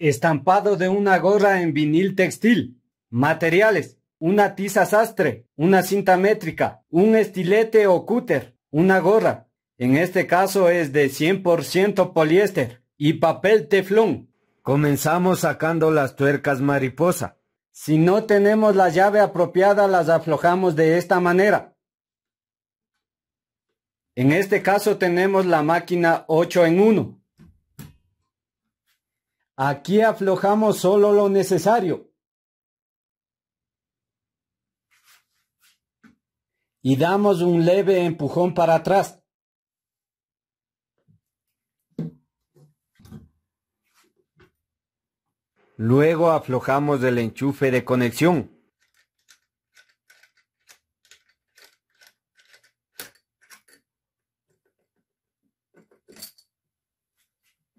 Estampado de una gorra en vinil textil. Materiales. Una tiza sastre, una cinta métrica, un estilete o cúter, una gorra. En este caso es de 100% poliéster y papel teflón. Comenzamos sacando las tuercas mariposa. Si no tenemos la llave apropiada, las aflojamos de esta manera. En este caso tenemos la máquina 8 en 1. Aquí aflojamos solo lo necesario. Y damos un leve empujón para atrás. Luego aflojamos el enchufe de conexión.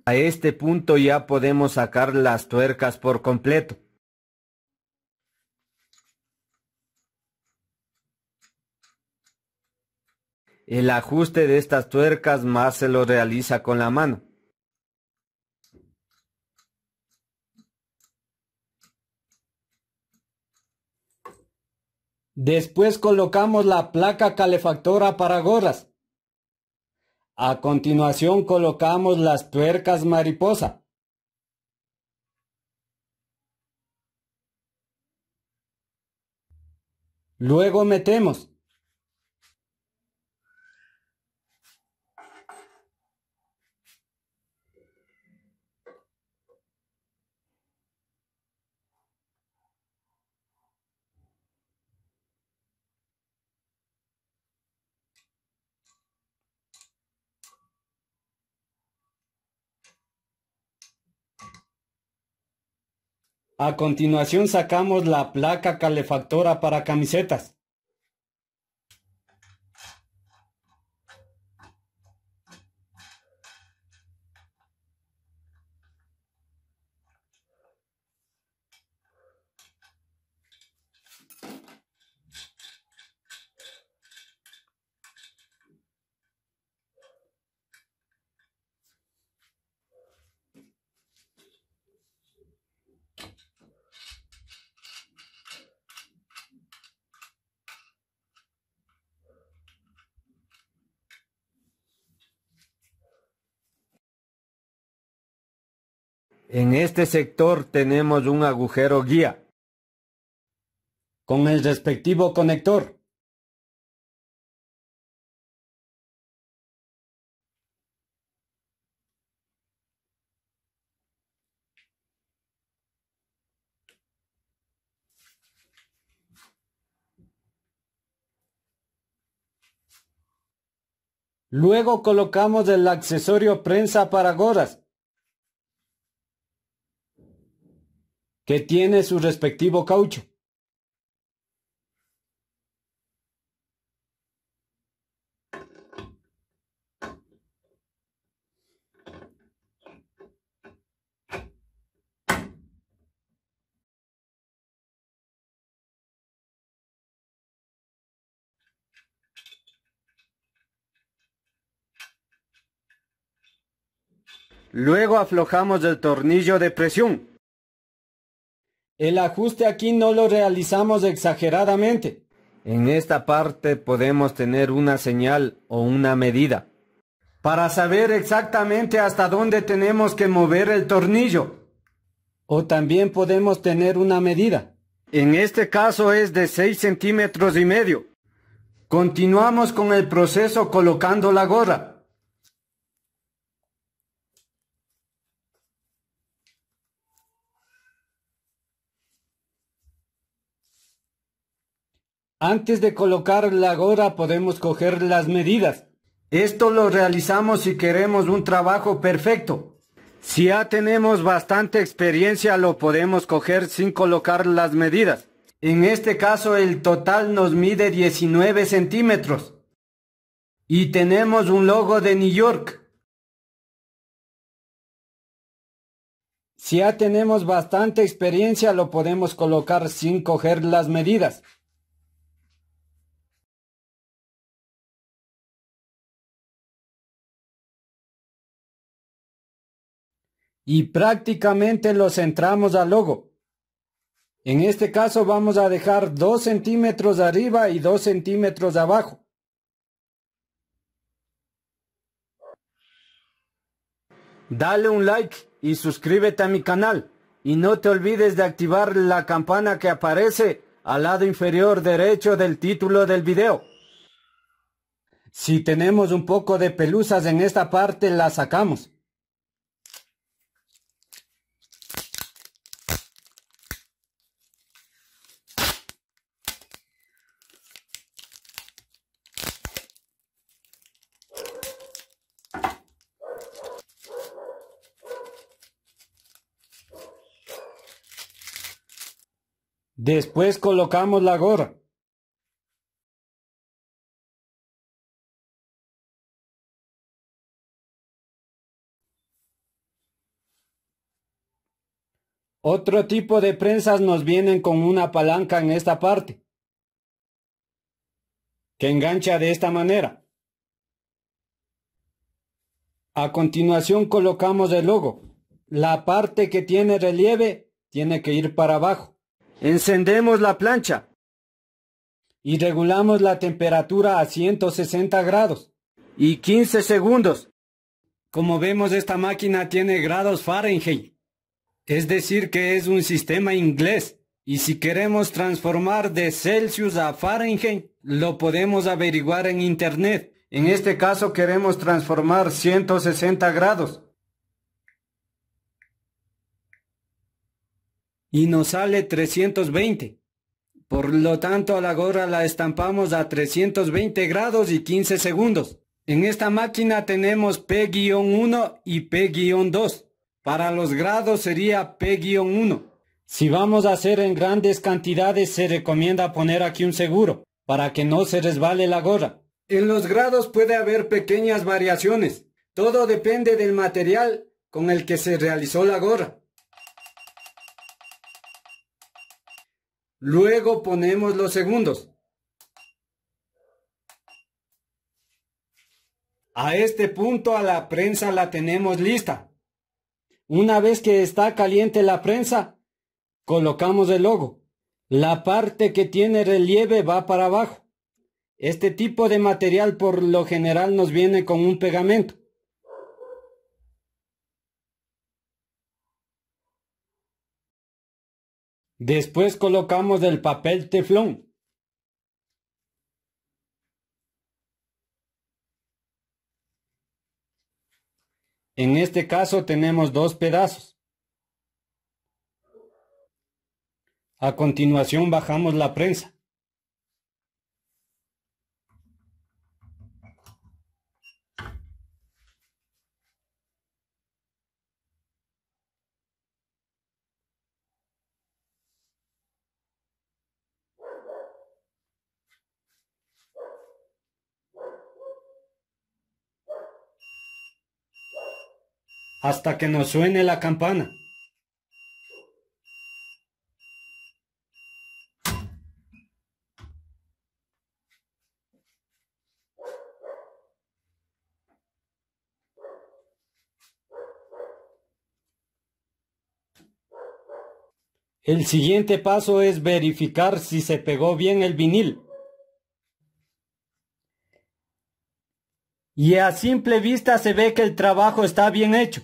A este punto ya podemos sacar las tuercas por completo. El ajuste de estas tuercas más se lo realiza con la mano. Después colocamos la placa calefactora para gorras. A continuación colocamos las tuercas mariposa. Luego metemos A continuación sacamos la placa calefactora para camisetas. En este sector tenemos un agujero guía. Con el respectivo conector. Luego colocamos el accesorio prensa para gorras. que tiene su respectivo caucho. Luego aflojamos el tornillo de presión. El ajuste aquí no lo realizamos exageradamente. En esta parte podemos tener una señal o una medida para saber exactamente hasta dónde tenemos que mover el tornillo. O también podemos tener una medida. En este caso es de 6 centímetros y medio. Continuamos con el proceso colocando la gorra. Antes de colocar la gora podemos coger las medidas. Esto lo realizamos si queremos un trabajo perfecto. Si ya tenemos bastante experiencia lo podemos coger sin colocar las medidas. En este caso el total nos mide 19 centímetros. Y tenemos un logo de New York. Si ya tenemos bastante experiencia lo podemos colocar sin coger las medidas. y prácticamente los centramos al logo. En este caso vamos a dejar 2 centímetros arriba y 2 centímetros abajo. Dale un like y suscríbete a mi canal. Y no te olvides de activar la campana que aparece al lado inferior derecho del título del video. Si tenemos un poco de pelusas en esta parte, las sacamos. Después colocamos la gorra. Otro tipo de prensas nos vienen con una palanca en esta parte, que engancha de esta manera. A continuación colocamos el logo. La parte que tiene relieve tiene que ir para abajo. Encendemos la plancha y regulamos la temperatura a 160 grados y 15 segundos. Como vemos, esta máquina tiene grados Fahrenheit, es decir que es un sistema inglés. Y si queremos transformar de Celsius a Fahrenheit, lo podemos averiguar en Internet. En este caso queremos transformar 160 grados. y nos sale 320. Por lo tanto, a la gorra la estampamos a 320 grados y 15 segundos. En esta máquina tenemos P-1 y P-2. Para los grados sería P-1. Si vamos a hacer en grandes cantidades se recomienda poner aquí un seguro para que no se resbale la gorra. En los grados puede haber pequeñas variaciones. Todo depende del material con el que se realizó la gorra. Luego ponemos los segundos. A este punto a la prensa la tenemos lista. Una vez que está caliente la prensa, colocamos el logo. La parte que tiene relieve va para abajo. Este tipo de material por lo general nos viene con un pegamento. Después colocamos el papel teflón. En este caso tenemos dos pedazos. A continuación bajamos la prensa. hasta que nos suene la campana. El siguiente paso es verificar si se pegó bien el vinil. Y a simple vista se ve que el trabajo está bien hecho.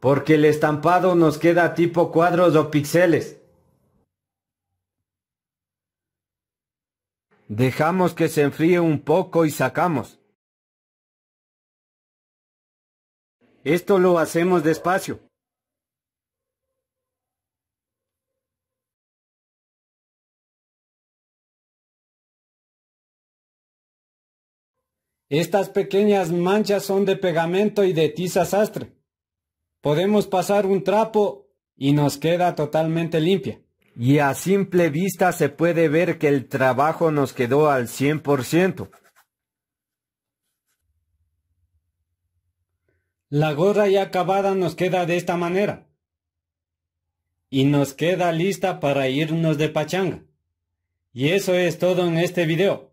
porque el estampado nos queda tipo cuadros o píxeles. Dejamos que se enfríe un poco y sacamos. Esto lo hacemos despacio. Estas pequeñas manchas son de pegamento y de tiza sastre podemos pasar un trapo y nos queda totalmente limpia. Y a simple vista se puede ver que el trabajo nos quedó al 100%. La gorra ya acabada nos queda de esta manera. Y nos queda lista para irnos de pachanga. Y eso es todo en este video.